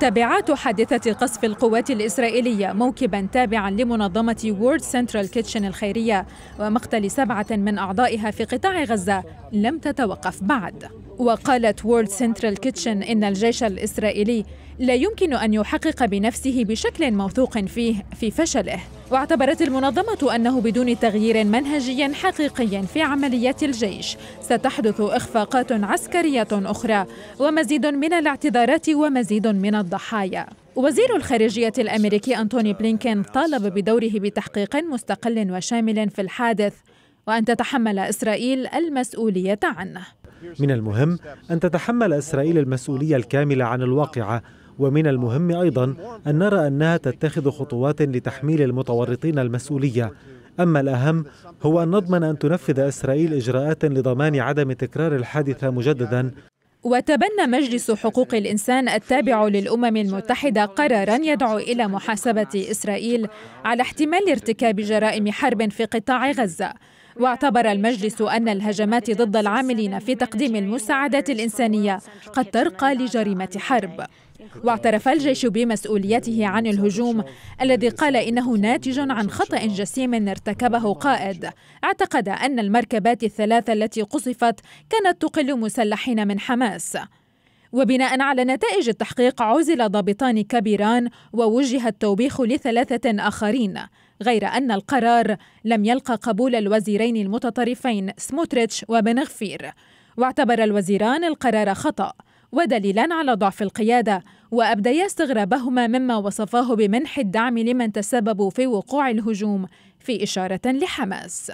تبعات حادثة قصف القوات الإسرائيلية موكبا تابعا لمنظمة وورد سنترال كيتشن الخيرية ومقتل سبعة من أعضائها في قطاع غزة لم تتوقف بعد وقالت وورد سنترال كيتشن إن الجيش الإسرائيلي لا يمكن أن يحقق بنفسه بشكل موثوق فيه في فشله واعتبرت المنظمة أنه بدون تغيير منهجي حقيقي في عمليات الجيش ستحدث إخفاقات عسكرية أخرى ومزيد من الاعتذارات ومزيد من الضحايا وزير الخارجية الأمريكي أنتوني بلينكين طالب بدوره بتحقيق مستقل وشامل في الحادث وأن تتحمل إسرائيل المسؤولية عنه من المهم أن تتحمل إسرائيل المسؤولية الكاملة عن الواقعة ومن المهم أيضا أن نرى أنها تتخذ خطوات لتحميل المتورطين المسؤولية أما الأهم هو أن نضمن أن تنفذ إسرائيل إجراءات لضمان عدم تكرار الحادثة مجددا وتبنى مجلس حقوق الإنسان التابع للأمم المتحدة قرارا يدعو إلى محاسبة إسرائيل على احتمال ارتكاب جرائم حرب في قطاع غزة واعتبر المجلس أن الهجمات ضد العاملين في تقديم المساعدات الإنسانية قد ترقى لجريمة حرب واعترف الجيش بمسؤوليته عن الهجوم الذي قال إنه ناتج عن خطأ جسيم ارتكبه قائد اعتقد أن المركبات الثلاثة التي قصفت كانت تقل مسلحين من حماس وبناء على نتائج التحقيق عزل ضابطان كبيران ووجه التوبيخ لثلاثة آخرين غير أن القرار لم يلقى قبول الوزيرين المتطرفين سموتريتش وبن غفير واعتبر الوزيران القرار خطأ ودليلا على ضعف القيادة وأبديا استغرابهما مما وصفاه بمنح الدعم لمن تسببوا في وقوع الهجوم في إشارة لحماس